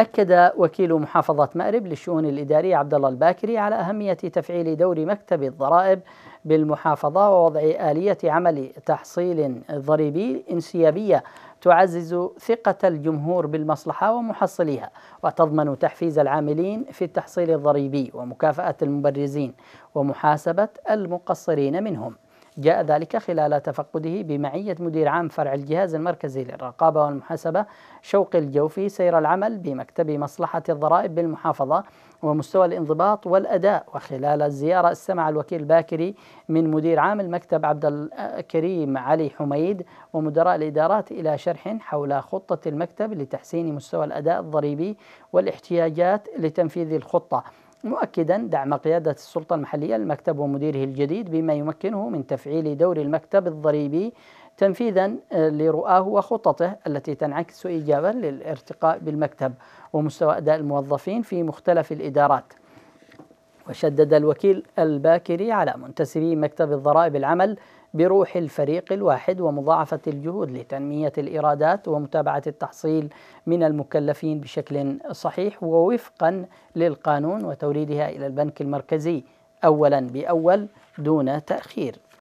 أكد وكيل محافظة مأرب للشؤون الإدارية عبد الله الباكري على أهمية تفعيل دور مكتب الضرائب بالمحافظة ووضع آلية عمل تحصيل ضريبي انسيابية تعزز ثقة الجمهور بالمصلحة ومحصليها وتضمن تحفيز العاملين في التحصيل الضريبي ومكافأة المبرزين ومحاسبة المقصرين منهم جاء ذلك خلال تفقده بمعية مدير عام فرع الجهاز المركزي للرقابة والمحاسبة شوقي الجوفي سير العمل بمكتب مصلحة الضرائب بالمحافظة ومستوى الانضباط والأداء وخلال الزيارة استمع الوكيل باكري من مدير عام المكتب عبد الكريم علي حميد ومدراء الإدارات إلى شرح حول خطة المكتب لتحسين مستوى الأداء الضريبي والاحتياجات لتنفيذ الخطة مؤكدا دعم قيادة السلطة المحلية المكتب ومديره الجديد بما يمكنه من تفعيل دور المكتب الضريبي تنفيذا آه، لرؤاه وخططه التي تنعكس إيجابا للارتقاء بالمكتب ومستوى أداء الموظفين في مختلف الإدارات وشدد الوكيل الباكري على منتسبي مكتب الضرائب العمل بروح الفريق الواحد ومضاعفة الجهود لتنمية الإيرادات ومتابعة التحصيل من المكلفين بشكل صحيح ووفقا للقانون وتوريدها إلى البنك المركزي أولا بأول دون تأخير